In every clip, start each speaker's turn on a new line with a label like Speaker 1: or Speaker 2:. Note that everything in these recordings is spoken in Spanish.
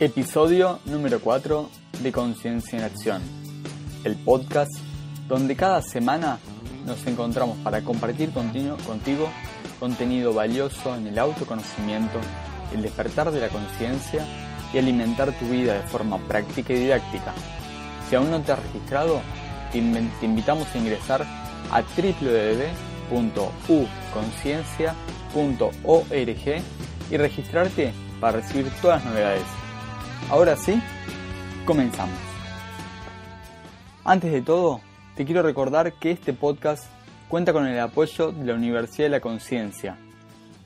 Speaker 1: Episodio número 4 de Conciencia en Acción, el podcast donde cada semana nos encontramos para compartir contigo contenido valioso en el autoconocimiento, el despertar de la conciencia y alimentar tu vida de forma práctica y didáctica. Si aún no te has registrado, te, invitamos a ingresar a www.uconciencia.org y registrarte para recibir todas las novedades Ahora sí, comenzamos. Antes de todo, te quiero recordar que este podcast cuenta con el apoyo de la Universidad de la Conciencia,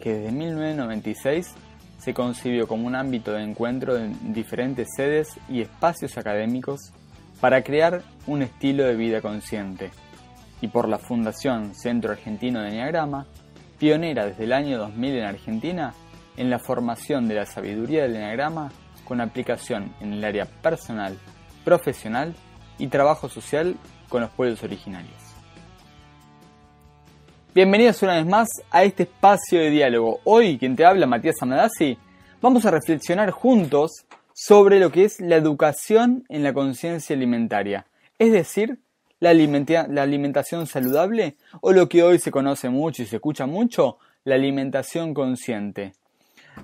Speaker 1: que desde 1996 se concibió como un ámbito de encuentro en diferentes sedes y espacios académicos para crear un estilo de vida consciente, y por la Fundación Centro Argentino de Enneagrama, pionera desde el año 2000 en Argentina en la formación de la sabiduría del Enneagrama con aplicación en el área personal, profesional y trabajo social con los pueblos originarios. Bienvenidos una vez más a este espacio de diálogo. Hoy, quien te habla, Matías Amadasi, vamos a reflexionar juntos sobre lo que es la educación en la conciencia alimentaria, es decir, la, la alimentación saludable o lo que hoy se conoce mucho y se escucha mucho, la alimentación consciente.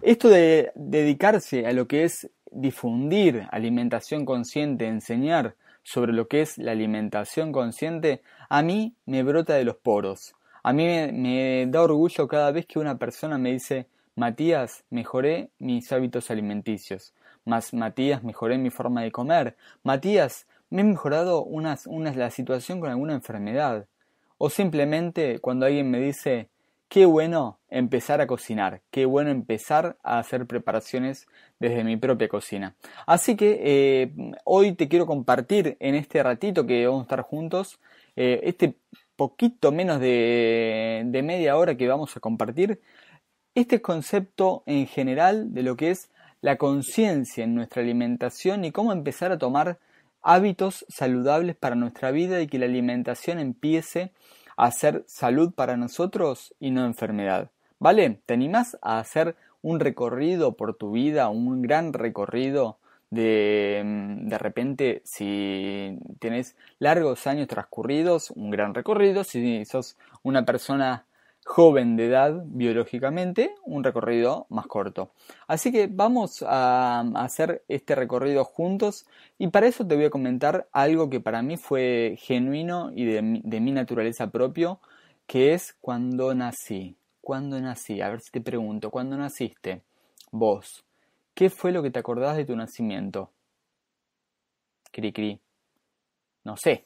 Speaker 1: Esto de dedicarse a lo que es difundir alimentación consciente, enseñar sobre lo que es la alimentación consciente, a mí me brota de los poros. A mí me, da orgullo cada vez que una persona me dice, Matías, mejoré mis hábitos alimenticios. Más Matías, mejoré mi forma de comer. Matías, me he mejorado unas, unas, la situación con alguna enfermedad. O simplemente cuando alguien me dice, qué bueno empezar a cocinar, qué bueno empezar a hacer preparaciones desde mi propia cocina. Así que eh, hoy te quiero compartir en este ratito que vamos a estar juntos, eh, este poquito menos de, media hora que vamos a compartir, este concepto en general de lo que es la conciencia en nuestra alimentación y cómo empezar a tomar hábitos saludables para nuestra vida y que la alimentación empiece hacer salud para nosotros y no enfermedad. ¿Vale? ¿Te animás a hacer un recorrido por tu vida, un gran recorrido? De, mm, de repente, si tienes largos años transcurridos, un gran recorrido. Si sos una persona joven de edad biológicamente, un recorrido más corto. Así que vamos a hacer este recorrido juntos y para eso te voy a comentar algo que para mí fue genuino y de, mi naturaleza propio, que es cuando nací. Cuando nací, a ver si te pregunto, ¿cuándo naciste? Vos, ¿qué fue lo que te acordás de tu nacimiento? Cri cri. No sé.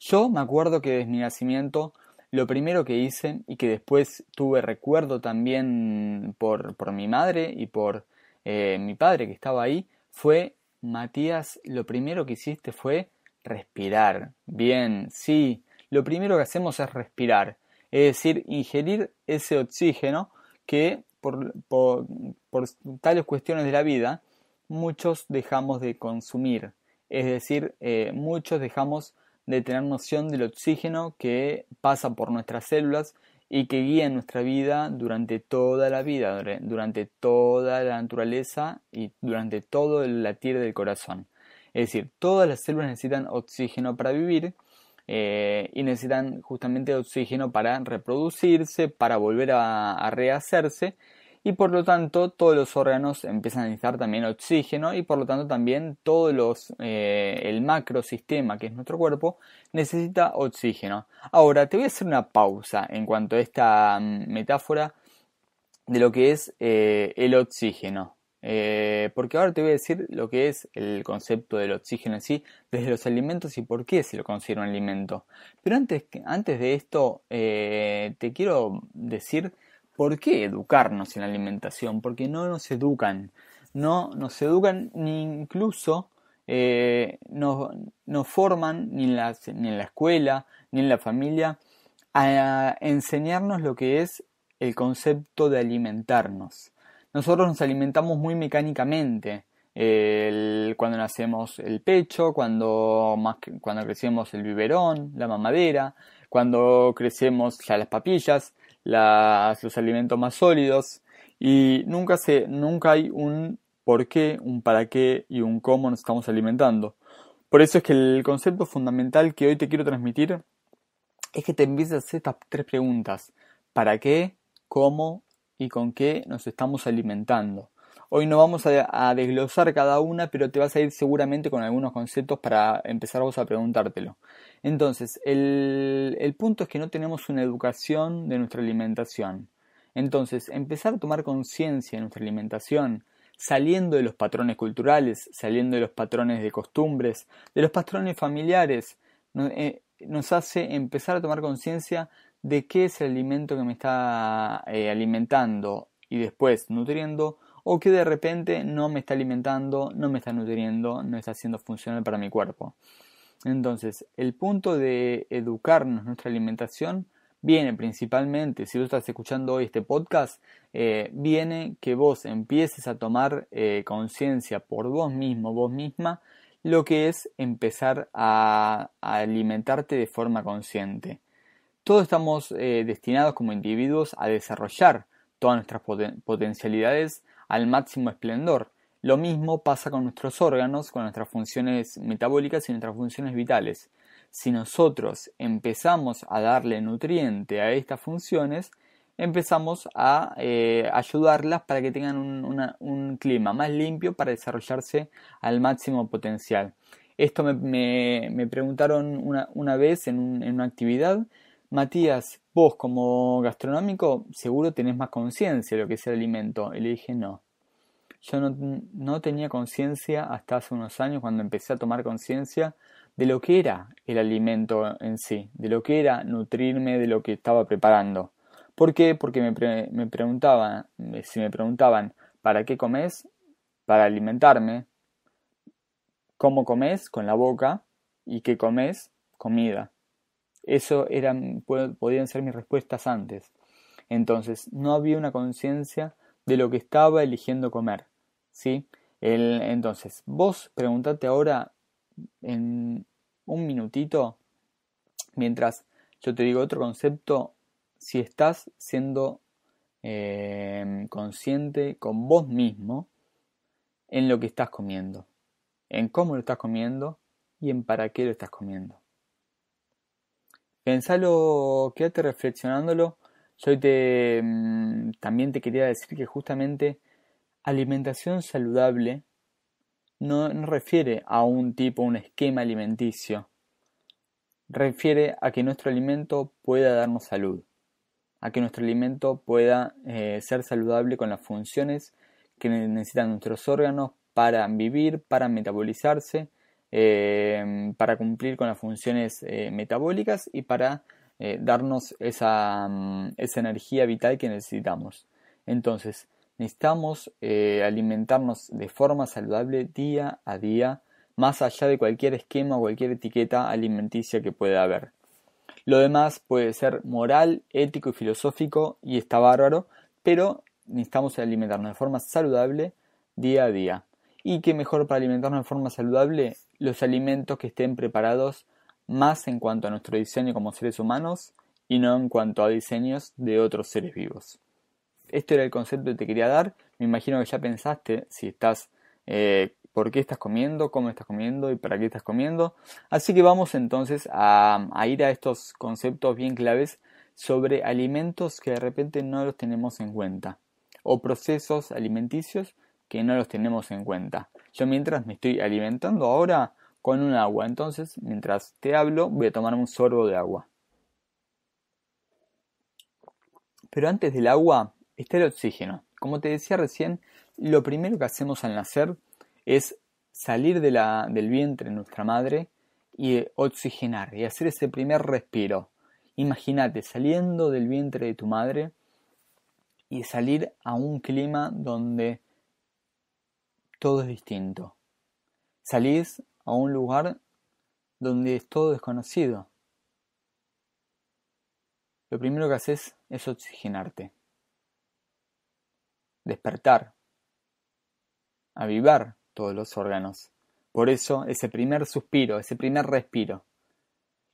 Speaker 1: Yo me acuerdo que desde mi nacimiento lo primero que hice y que después tuve recuerdo también por, por mi madre y por eh, mi padre que estaba ahí fue, Matías, lo primero que hiciste fue respirar. Bien, sí, lo primero que hacemos es respirar, es decir, ingerir ese oxígeno que por, por, tales cuestiones de la vida muchos dejamos de consumir, es decir, eh, muchos dejamos de tener noción del oxígeno que pasa por nuestras células y que guía nuestra vida durante toda la vida, durante toda la naturaleza y durante todo el latir del corazón. Es decir, todas las células necesitan oxígeno para vivir eh, y necesitan justamente oxígeno para reproducirse, para volver a rehacerse y por lo tanto todos los órganos empiezan a necesitar también oxígeno y por lo tanto también todos los eh, el macrosistema que es nuestro cuerpo necesita oxígeno. Ahora te voy a hacer una pausa en cuanto a esta mm, metáfora de lo que es eh, el oxígeno. Eh, porque ahora te voy a decir lo que es el concepto del oxígeno en sí, desde los alimentos y por qué se lo considera un alimento. Pero antes, antes de esto, eh, te quiero decir ¿Por qué educarnos en la alimentación? Porque no nos educan, no nos educan ni incluso eh, nos, forman ni en, la, escuela, ni en la familia, a enseñarnos lo que es el concepto de alimentarnos. Nosotros nos alimentamos muy mecánicamente. cuando nacemos el pecho, cuando, más, cuando crecemos el biberón, la mamadera, cuando crecemos ya las papillas, los alimentos más sólidos y nunca, se, nunca hay un por qué, un para qué y un cómo nos estamos alimentando. Por eso es que el concepto fundamental que hoy te quiero transmitir es que te empieces a hacer estas tres preguntas. ¿Para qué? ¿Cómo? ¿Y con qué nos estamos alimentando? Hoy no vamos a, desglosar cada una, pero te vas a ir seguramente con algunos conceptos para empezar vos a preguntártelo. Entonces, el, punto es que no tenemos una educación de nuestra alimentación. Entonces, empezar a tomar conciencia de nuestra alimentación, saliendo de los patrones culturales, saliendo de los patrones de costumbres, de los patrones familiares, eh, nos, hace empezar a tomar conciencia de qué es el alimento que me está eh, alimentando y después nutriendo o que de repente no me está alimentando, no me está nutriendo, no está haciendo funcional para mi cuerpo. Entonces, el punto de educarnos nuestra alimentación viene principalmente, si tú estás escuchando hoy este podcast, eh, viene que vos empieces a tomar eh, conciencia por vos mismo, vos misma, lo que es empezar a, alimentarte de forma consciente. Todos estamos eh, destinados como individuos a desarrollar todas nuestras potencialidades al máximo esplendor. Lo mismo pasa con nuestros órganos, con nuestras funciones metabólicas y nuestras funciones vitales. Si nosotros empezamos a darle nutriente a estas funciones, empezamos a eh, ayudarlas para que tengan un, clima más limpio para desarrollarse al máximo potencial. Esto me, preguntaron una, vez en, en una actividad, Matías, vos como gastronómico seguro tenés más conciencia de lo que es el alimento. Y le dije, no. Yo no, tenía conciencia hasta hace unos años cuando empecé a tomar conciencia de lo que era el alimento en sí, de lo que era nutrirme de lo que estaba preparando. ¿Por qué? Porque me, me preguntaban, eh, si me preguntaban, ¿para qué comes? Para alimentarme. ¿Cómo comes? Con la boca. ¿Y qué comes? Comida. Eso eran, podían ser mis respuestas antes. Entonces, no había una conciencia de lo que estaba eligiendo comer. ¿sí? entonces, vos preguntate ahora en un minutito, mientras yo te digo otro concepto, si estás siendo em, consciente con vos mismo en lo que estás comiendo, en cómo lo estás comiendo y en para qué lo estás comiendo. Pensalo, quédate reflexionándolo. Yo te, mm, también te quería decir que justamente alimentación saludable no, refiere a un tipo, un esquema alimenticio. Refiere a que nuestro alimento pueda darnos salud, a que nuestro alimento pueda eh, ser saludable con las funciones que necesitan nuestros órganos para vivir, para metabolizarse eh, para cumplir con las funciones eh, metabólicas y para eh, darnos esa, mm, esa, energía vital que necesitamos. Entonces, necesitamos alimentarnos de forma saludable día a día, más allá de cualquier esquema o cualquier etiqueta alimenticia que pueda haber. Lo demás puede ser moral, ético y filosófico y está bárbaro, pero necesitamos alimentarnos de forma saludable día a día. ¿Y qué mejor para alimentarnos de forma saludable los alimentos que estén preparados más en cuanto a nuestro diseño como seres humanos y no en cuanto a diseños de otros seres vivos. Este era el concepto que te quería dar. Me imagino que ya pensaste si estás, eh, por qué estás comiendo, cómo estás comiendo y para qué estás comiendo. Así que vamos entonces a ir a estos conceptos bien claves sobre alimentos que de repente no los tenemos en cuenta o procesos alimenticios que no los tenemos en cuenta. Yo mientras me estoy alimentando ahora con un agua, entonces mientras te hablo voy a tomar un sorbo de agua. Pero antes del agua está el oxígeno. Como te decía recién, lo primero que hacemos al nacer es salir de la, del vientre de nuestra madre y oxigenar y hacer ese primer respiro. Imagínate saliendo del vientre de tu madre y salir a un clima donde todo es distinto. Salís a un lugar donde es todo desconocido. Lo primero que haces es oxigenarte, despertar, avivar todos los órganos. Por eso ese primer suspiro, ese primer respiro,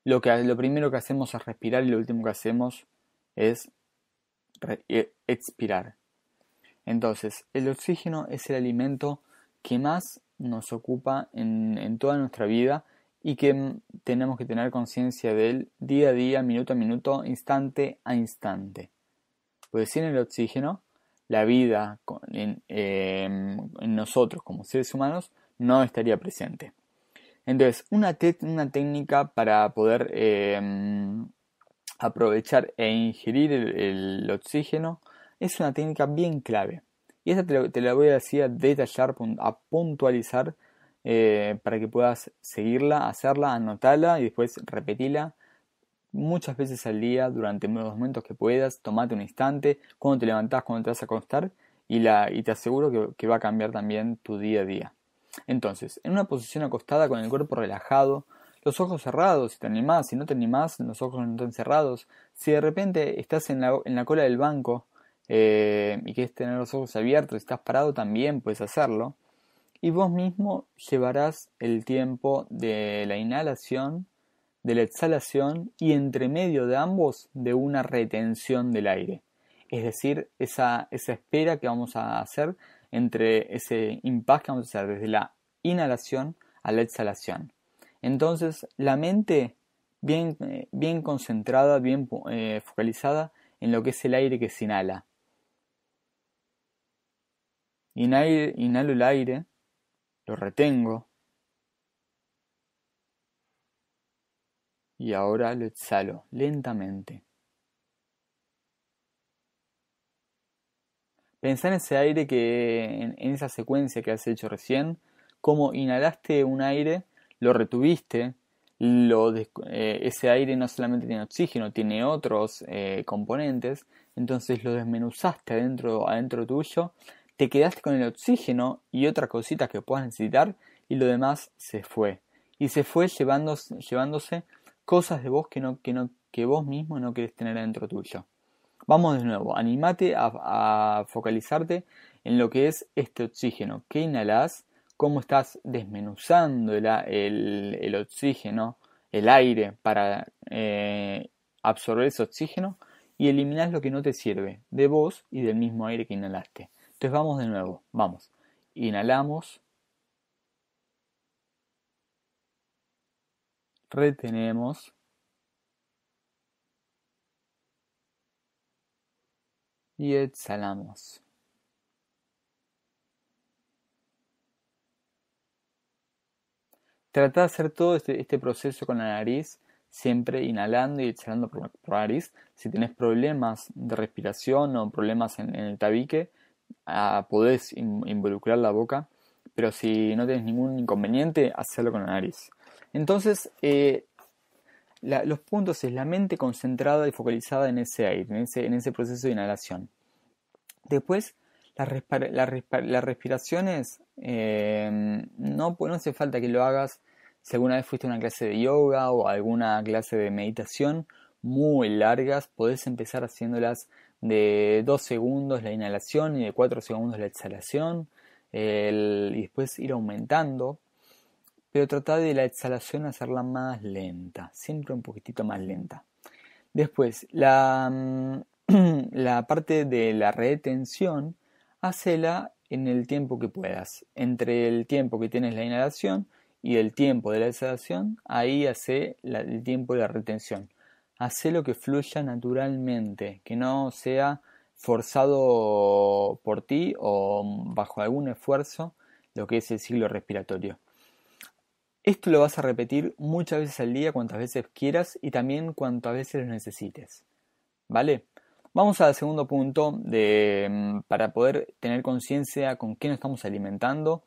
Speaker 1: lo, que, lo primero que hacemos es respirar y lo último que hacemos es e, expirar. Entonces, el oxígeno es el alimento que más nos ocupa en, toda nuestra vida y que tenemos que tener conciencia de él día a día, minuto a minuto, instante a instante. Pues sin el oxígeno, la vida em, en, nosotros como seres humanos no estaría presente. Entonces, una, una técnica para poder em, aprovechar e ingerir el oxígeno es una técnica bien clave. Y esta te, la voy a decir a detallar, a puntualizar eh, para que puedas seguirla, hacerla, anotarla y después repetirla muchas veces al día, durante los momentos que puedas, tomate un instante, cuando te levantás, cuando te vas a acostar y, la, y te aseguro que, va a cambiar también tu día a día. Entonces, en una posición acostada con el cuerpo relajado, los ojos cerrados, si te animás, si no te animás, los ojos no están cerrados. Si de repente estás en la, en la cola del banco eh, y quieres tener los ojos abiertos, estás parado también puedes hacerlo. Y vos mismo llevarás el tiempo de la inhalación, de la exhalación y entre medio de ambos de una retención del aire. Es decir, esa, esa espera que vamos a hacer entre ese impacto que vamos a hacer desde la inhalación a la exhalación. Entonces, la mente bien, eh, bien concentrada, bien eh, focalizada en lo que es el aire que se inhala Inhalo, el aire, lo retengo y ahora lo exhalo lentamente. Pensá en ese aire que, en, esa secuencia que has hecho recién, como inhalaste un aire, lo retuviste, eh, ese aire no solamente tiene oxígeno, tiene otros eh, componentes, entonces lo desmenuzaste adentro tuyo te quedaste con el oxígeno y otras cositas que puedas necesitar y lo demás se fue. Y se fue llevándose, llevándose cosas de vos que, no, que, no, que vos mismo no querés tener adentro tuyo. Vamos de nuevo, animate a, focalizarte en lo que es este oxígeno. ¿Qué inhalás? ¿Cómo estás desmenuzando el, oxígeno, el aire para eh, absorber ese oxígeno? Y eliminás lo que no te sirve de vos y del mismo aire que inhalaste. Entonces vamos de nuevo, vamos. Inhalamos. Retenemos. Y exhalamos. Trata de hacer todo este, este proceso con la nariz, siempre inhalando y exhalando por, la nariz. Si tenés problemas de respiración o problemas en el tabique, podés involucrar la boca, pero si no tienes ningún inconveniente, hacerlo con la nariz. Entonces, eh, los puntos es la mente concentrada y focalizada en ese aire, en ese, en ese proceso de inhalación. Después, las, respiraciones, eh, no, pues no hace falta que lo hagas si alguna vez fuiste a una clase de yoga o alguna clase de meditación muy largas, podés empezar haciéndolas de 2 segundos la inhalación y de 4 segundos la exhalación, y después ir aumentando, pero tratar de la exhalación hacerla más lenta, siempre un poquitito más lenta. Después, la, mm, la parte de la retención, hacela en el tiempo que puedas, entre el tiempo que tienes la inhalación y el tiempo de la exhalación, ahí hace el tiempo de la retención hace lo que fluya naturalmente, que no sea forzado por ti o bajo algún esfuerzo lo que es el ciclo respiratorio. Esto lo vas a repetir muchas veces al día, cuantas veces quieras y también cuantas veces lo necesites. ¿Vale? Vamos al segundo punto de, mm, para poder tener conciencia con qué nos estamos alimentando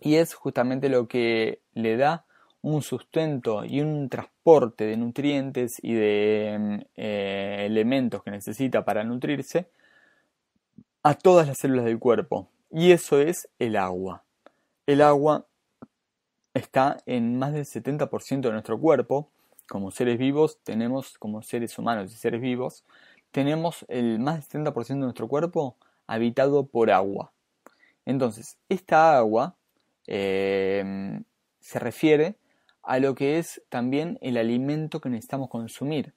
Speaker 1: y es justamente lo que le da un sustento y un transporte de nutrientes y de mm, eh, elementos que necesita para nutrirse a todas las células del cuerpo. Y eso es el agua. El agua está en más del 70% de nuestro cuerpo. Como seres vivos, tenemos, como seres humanos y seres vivos, tenemos el más del 70% de nuestro cuerpo habitado por agua. Entonces, esta agua eh, se refiere a lo que es también el alimento que necesitamos consumir.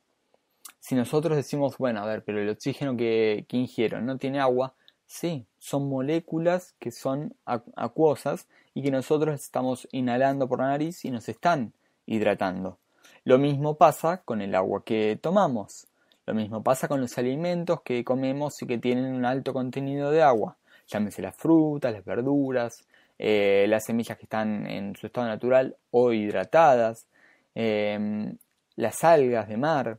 Speaker 1: Si nosotros decimos, bueno, a ver, pero el oxígeno que, que ingieron no tiene agua, sí, son moléculas que son acuosas y que nosotros estamos inhalando por la nariz y nos están hidratando. Lo mismo pasa con el agua que tomamos. Lo mismo pasa con los alimentos que comemos y que tienen un alto contenido de agua. Llámese las frutas, las verduras, eh, las semillas que están en su estado natural o hidratadas, eh, las algas de mar,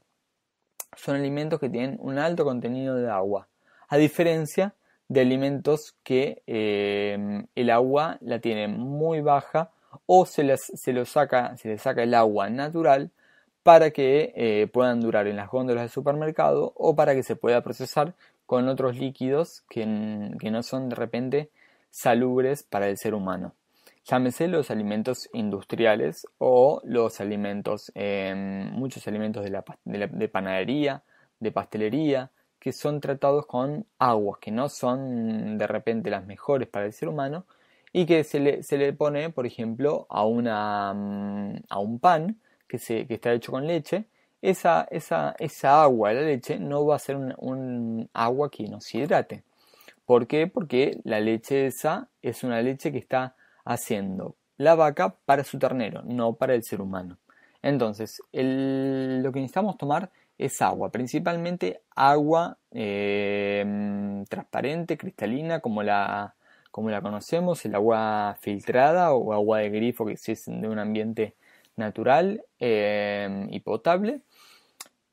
Speaker 1: son alimentos que tienen un alto contenido de agua, a diferencia de alimentos que eh, el agua la tiene muy baja o se les, saca, se saca el agua natural para que puedan durar en las góndolas del supermercado o para que se pueda procesar con otros líquidos que, que no son de repente salubres para el ser humano. Llámese los alimentos industriales o los alimentos, em, muchos alimentos de, panadería, de pastelería, que son tratados con aguas, que no son de repente las mejores para el ser humano, y que se le, pone, por ejemplo, a, mm, a un pan que, se, está hecho con leche, esa, agua, la leche, no va a ser un agua que nos hidrate. ¿Por qué? Porque la leche esa es una leche que está haciendo la vaca para su ternero, no para el ser humano. Entonces, lo que necesitamos tomar es agua, principalmente agua eh, transparente, cristalina, como la, como la conocemos, el agua filtrada o agua de grifo que es de un ambiente natural eh, y potable.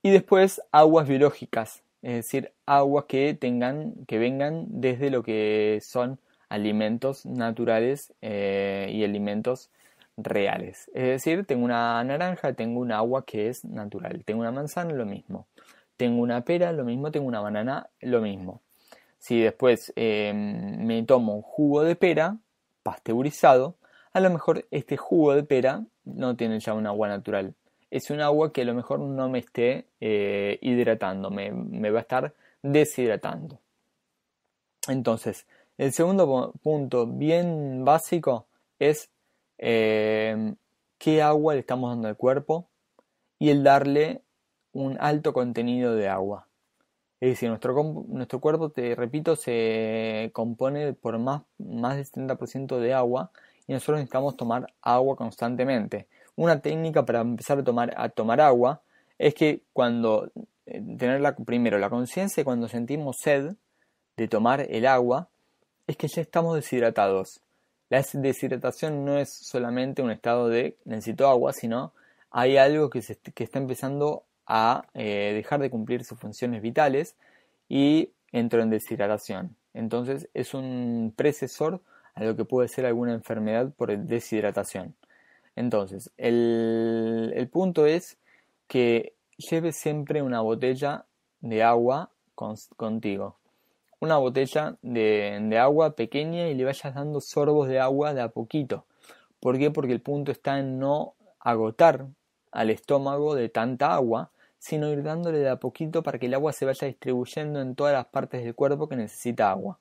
Speaker 1: Y después aguas biológicas, es decir, aguas que tengan, que vengan desde lo que son alimentos naturales eh, y alimentos reales. Es decir, tengo una naranja, tengo un agua que es natural, tengo una manzana, lo mismo, tengo una pera, lo mismo, tengo una banana, lo mismo. Si después em, me tomo un jugo de pera pasteurizado, a lo mejor este jugo de pera no tiene ya un agua natural, es un agua que a lo mejor no me esté eh, hidratando, me, va a estar deshidratando. Entonces, el segundo punto bien básico es em, qué agua le estamos dando al cuerpo y el darle un alto contenido de agua. Es decir, nuestro, cuerpo, te repito, se compone por más, más del 70% de agua y nosotros necesitamos tomar agua constantemente. Una técnica para empezar a tomar, a tomar agua es que cuando eh, tener la, primero la conciencia cuando sentimos sed de tomar el agua es que ya estamos deshidratados. La deshidratación no es solamente un estado de necesito agua, sino hay algo que, está empezando a eh, dejar de cumplir sus funciones vitales y entro en deshidratación. Entonces es un precesor a lo que puede ser alguna enfermedad por deshidratación. Entonces, el, punto es que lleve siempre una botella de agua contigo. Una botella de, de, agua pequeña y le vayas dando sorbos de agua de a poquito. ¿Por qué? Porque el punto está en no agotar al estómago de tanta agua, sino ir dándole de a poquito para que el agua se vaya distribuyendo en todas las partes del cuerpo que necesita agua.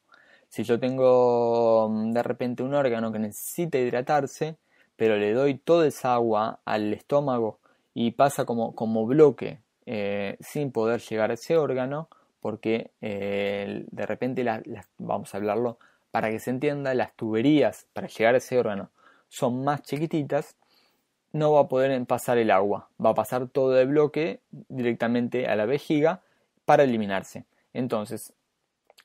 Speaker 1: Si yo tengo mm, de repente un órgano que necesita hidratarse, pero le doy toda esa agua al estómago y pasa como, como bloque eh, sin poder llegar a ese órgano porque eh, de repente vamos a hablarlo para que se entienda las tuberías para llegar a ese órgano son más chiquititas no va a poder pasar el agua va a pasar todo el bloque directamente a la vejiga para eliminarse entonces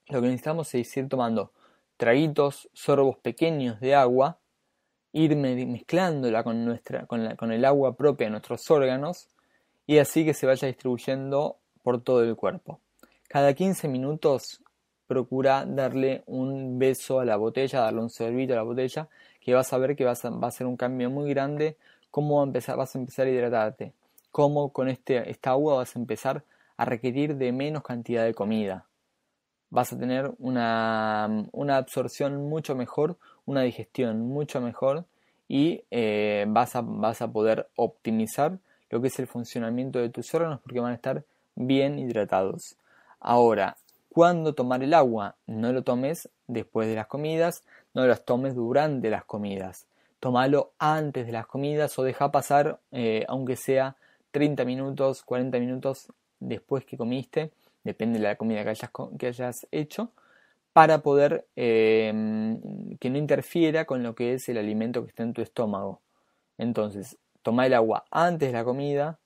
Speaker 1: lo que necesitamos es ir tomando traguitos sorbos pequeños de agua ir mezclándola con, nuestra, con, el agua propia de nuestros órganos y así que se vaya distribuyendo por todo el cuerpo. Cada 15 minutos procura darle un beso a la botella, darle un sorbito a la botella, que vas a ver que va a ser un cambio muy grande, cómo empezar, vas a empezar a hidratarte, cómo con este, esta agua vas a empezar a requerir de menos cantidad de comida. Vas a tener una, una absorción mucho mejor, una digestión mucho mejor y eh, vas, a, vas a poder optimizar lo que es el funcionamiento de tus órganos porque van a estar bien hidratados. Ahora, ¿cuándo tomar el agua? No lo tomes después de las comidas, no lo tomes durante las comidas. Tómalo antes de las comidas o deja pasar, eh, aunque sea 30 minutos, 40 minutos después que comiste, depende de la comida que hayas, que hayas hecho, para poder em, que no interfiera con lo que es el alimento que está en tu estómago. Entonces, toma el agua antes de la comida,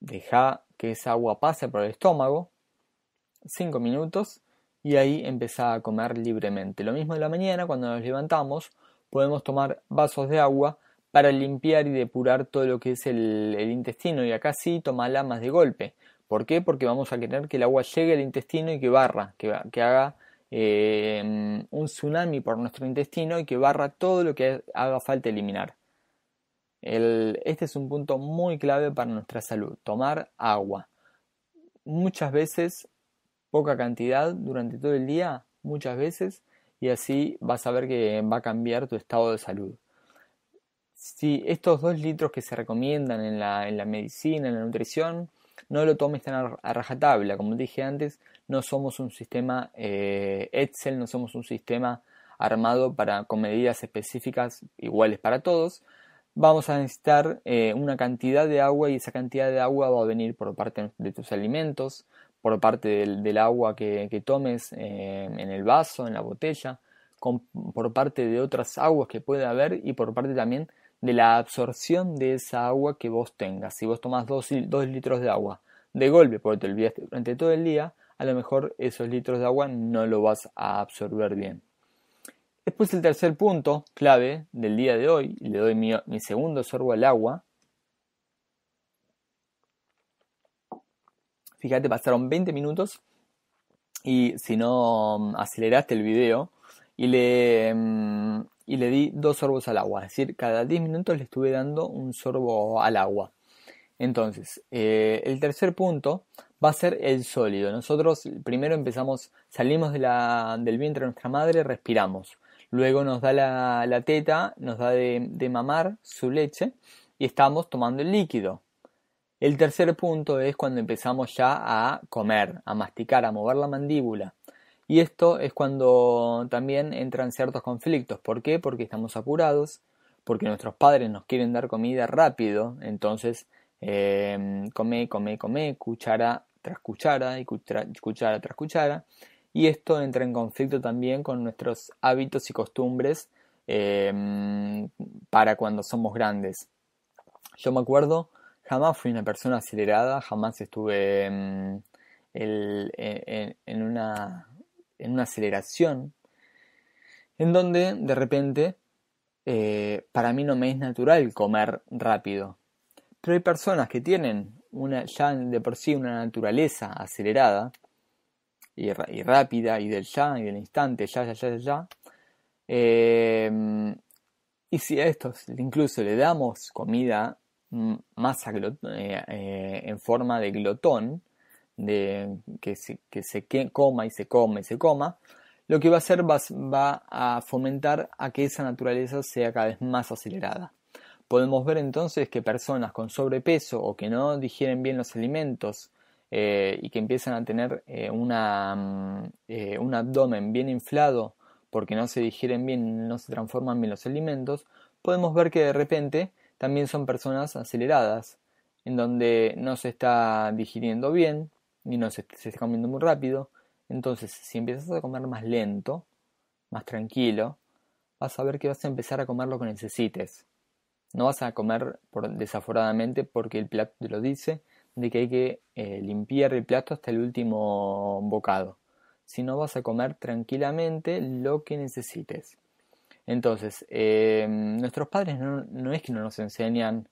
Speaker 1: deja que esa agua pase por el estómago, 5 minutos, y ahí empezá a comer libremente. Lo mismo en la mañana, cuando nos levantamos, podemos tomar vasos de agua para limpiar y depurar todo lo que es el, intestino, y acá sí, tomala más de golpe. ¿Por qué? Porque vamos a querer que el agua llegue al intestino y que barra, que haga Em, un tsunami por nuestro intestino y que barra todo lo que haga falta eliminar. este es un punto muy clave para nuestra salud, tomar agua. Muchas veces, poca cantidad durante todo el día, muchas veces, y así vas a ver que va a cambiar tu estado de salud. Si estos dos litros que se recomiendan en la, medicina, en la nutrición, no lo tomes tan rajatabla, como dije antes, no somos un sistema eh, Excel, no somos un sistema armado para, con medidas específicas iguales para todos. Vamos a necesitar eh, una cantidad de agua y esa cantidad de agua va a venir por parte de tus alimentos, por parte del, agua que, tomes eh, en el vaso, en la botella, por parte de otras aguas que pueda haber y por parte también de la absorción de esa agua que vos tengas. Si vos tomás dos litros de agua de golpe porque te olvidaste durante todo el día, a lo mejor esos litros de agua no lo vas a absorber bien. Después el tercer punto clave del día de hoy, le doy mi, segundo sorbo al agua. Fíjate, pasaron 20 minutos y si no mm, aceleraste el video y le, mm, y le di dos sorbos al agua, es decir, cada 10 minutos le estuve dando un sorbo al agua. Entonces, eh, el tercer punto va a ser el sólido. Nosotros primero empezamos, salimos del vientre de nuestra madre, respiramos. Luego nos da la, teta, nos da de, mamar su leche y estamos tomando el líquido. El tercer punto es cuando empezamos ya a comer, a masticar, a mover la mandíbula. Y esto es cuando también entran ciertos conflictos. ¿Por qué? Porque estamos apurados, porque nuestros padres nos quieren dar comida rápido, entonces eh, come, come, come, cuchara tras cuchara y cuchara, tras cuchara. Y esto entra en conflicto también con nuestros hábitos y costumbres em, para cuando somos grandes. Yo me acuerdo, jamás fui una persona acelerada, jamás estuve em, e, e, en, una, aceleración, en donde de repente eh, para mí no me es natural comer rápido. Pero hay personas que tienen una, ya de por sí una naturaleza acelerada y, rápida y del ya y del instante, ya, ya, ya, ya, em, y si a estos incluso le damos comida más eh, eh, en forma de glotón, de que se, que coma y se coma y se coma, lo que va a hacer va a fomentar a que esa naturaleza sea cada vez más acelerada. Podemos ver entonces que personas con sobrepeso o que no digieren bien los alimentos eh, y que empiezan a tener eh, mm, eh, un abdomen bien inflado porque no se digieren bien, no se transforman bien los alimentos, podemos ver que de repente también son personas aceleradas, en donde no se está digiriendo bien y no se está comiendo muy rápido. Entonces, si empiezas a comer más lento, más tranquilo, vas a ver que vas a empezar a comer lo que necesites. No vas a comer por, desaforadamente porque el plato te lo dice, de que hay que eh, limpiar el plato hasta el último bocado. Si no vas a comer tranquilamente lo que necesites. Entonces, eh, nuestros padres no, no, es que no nos enseñan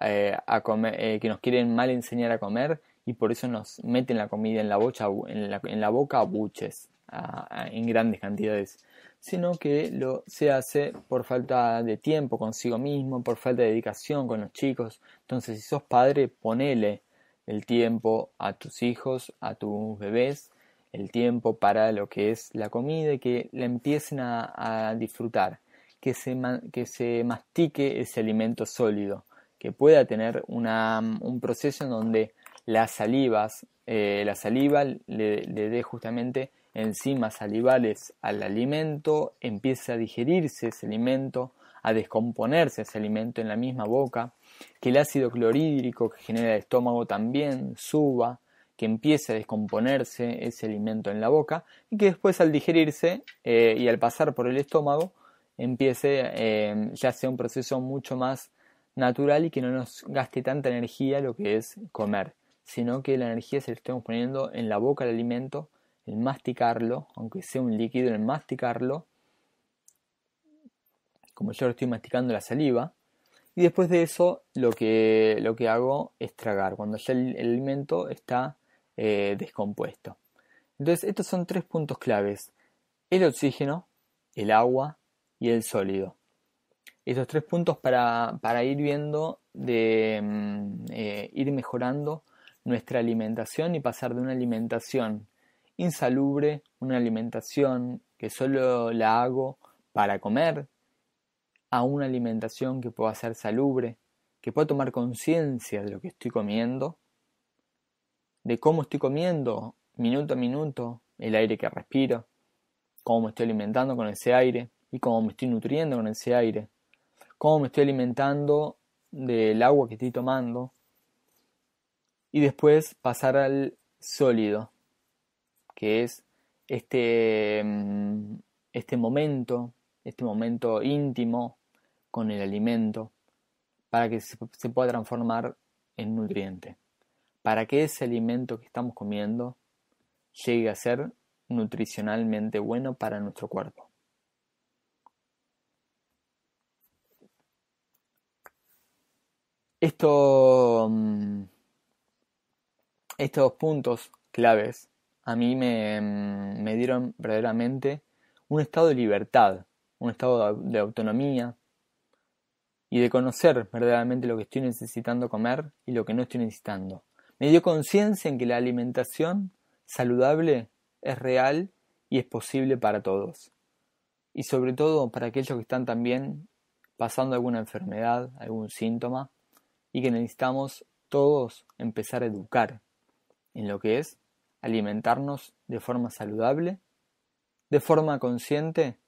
Speaker 1: eh, a comer, que nos quieren mal enseñar a comer y por eso nos meten la comida en la, en la, boca buches, en grandes cantidades sino que lo se hace por falta de tiempo consigo mismo, por falta de dedicación con los chicos. Entonces, si sos padre, ponele el tiempo a tus hijos, a tus bebés, el tiempo para lo que es la comida y que la empiecen a, disfrutar, que se, que se mastique ese alimento sólido, que pueda tener una, un proceso en donde las salivas, eh, la saliva le dé justamente enzimas salivales al alimento, Empiece a digerirse ese alimento, a descomponerse ese alimento en la misma boca, que el ácido clorhídrico que genera el estómago también suba, que empiece a descomponerse ese alimento en la boca y que después al digerirse eh, y al pasar por el estómago empiece eh, ya sea un proceso mucho más natural y que no nos gaste tanta energía lo que es comer, sino que la energía se le estemos poniendo en la boca al alimento el masticarlo, aunque sea un líquido, el masticarlo, como yo lo estoy masticando la saliva, y después de eso lo que, lo que hago es tragar, cuando ya el, alimento está eh, descompuesto. Entonces, estos son tres puntos claves, el oxígeno, el agua y el sólido. Estos tres puntos para, ir viendo, de mm, eh, ir mejorando nuestra alimentación y pasar de una alimentación insalubre, una alimentación que solo la hago para comer, a una alimentación que pueda ser salubre, que pueda tomar conciencia de lo que estoy comiendo, de cómo estoy comiendo minuto a minuto, el aire que respiro, cómo me estoy alimentando con ese aire y cómo me estoy nutriendo con ese aire, cómo me estoy alimentando del agua que estoy tomando y después pasar al sólido, que es este, mm, este momento, este momento íntimo con el alimento, para que se, pueda transformar en nutriente, para que ese alimento que estamos comiendo llegue a ser nutricionalmente bueno para nuestro cuerpo. Estos mm, estos puntos claves a mí me, mm, me dieron verdaderamente un estado de libertad, un estado de autonomía y de conocer verdaderamente lo que estoy necesitando comer y lo que no estoy necesitando. Me dio conciencia en que la alimentación saludable es real y es posible para todos. Y sobre todo para aquellos que están también pasando alguna enfermedad, algún síntoma, y que necesitamos todos empezar a educar en lo que es alimentarnos de forma saludable, de forma consciente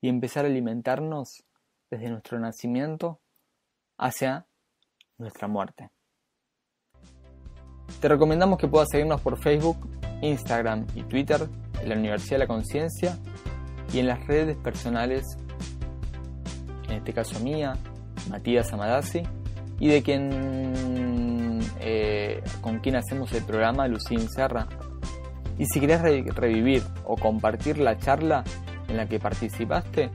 Speaker 1: y empezar a alimentarnos desde nuestro nacimiento hacia nuestra muerte. Te recomendamos que puedas seguirnos por Facebook, Instagram y Twitter en la Universidad de la Conciencia y en las redes personales, en este caso mía, Matías Amadasi, y de quien eh, con quien hacemos el programa, Lucín Serra. Y si querés revivir o compartir la charla en la que participaste,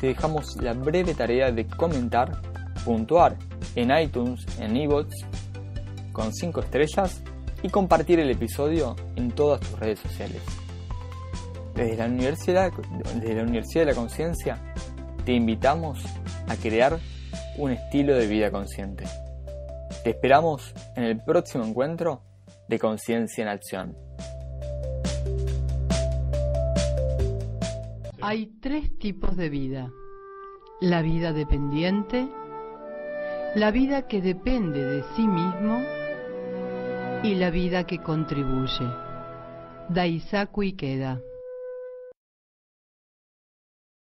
Speaker 1: te dejamos la breve tarea de comentar, puntuar en iTunes, en iBots, con 5 estrellas y compartir el episodio en todas tus redes sociales. Desde la Universidad, desde la Universidad de la Conciencia, te invitamos a crear un estilo de vida consciente. Te esperamos en el próximo encuentro de Conciencia en Acción. Hay tres tipos de vida. La vida dependiente, la vida que depende de sí mismo y la vida que contribuye. Daisaku Ikeda.